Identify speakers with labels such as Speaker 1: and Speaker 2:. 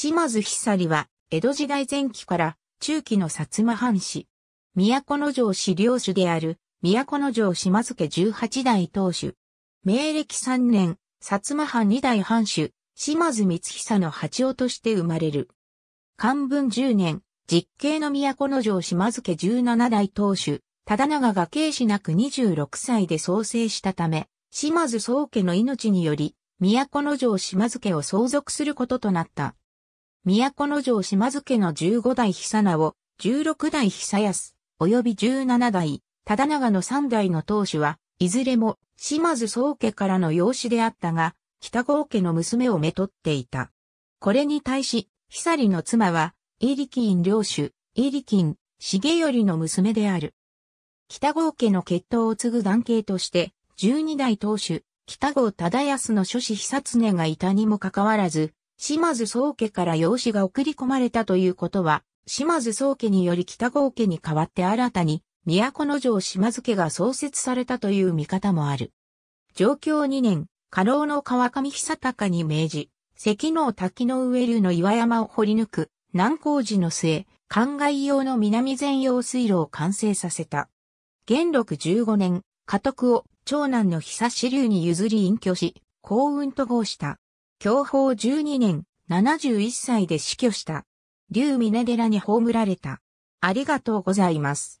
Speaker 1: 島津久里は、江戸時代前期から中期の薩摩藩士。都城市領主である、都城島津家18代当主。明暦3年、薩摩藩2代藩主、島津光久の八男として生まれる。漢文10年、実刑の都城島津家17代当主、忠長が慶死なく26歳で創生したため、島津宗家の命により、都城島津家を相続することとなった。都城島津家の15代久を、16代久安及び17代、忠長の3代の当主は、いずれも島津宗家からの養子であったが、北郷家の娘をめとっていた。これに対し、久りの妻は、イリキン領主、イリキン、重頼の娘である。北郷家の血統を継ぐ男系として、12代当主、北郷忠康の諸子久常がいたにもかかわらず、島津宗家から養子が送り込まれたということは、島津宗家により北郷家に代わって新たに、都の城島津家が創設されたという見方もある。上京2年、家老の川上久隆に命じ、関の滝の上流の岩山を掘り抜く、南高寺の末、灌漑用の南全用水路を完成させた。元禄15年、家督を長男の久支流に譲り隠居し、幸運と合した。享保12年、71歳で死去した。竜峰寺に葬られた。ありがとうございま
Speaker 2: す。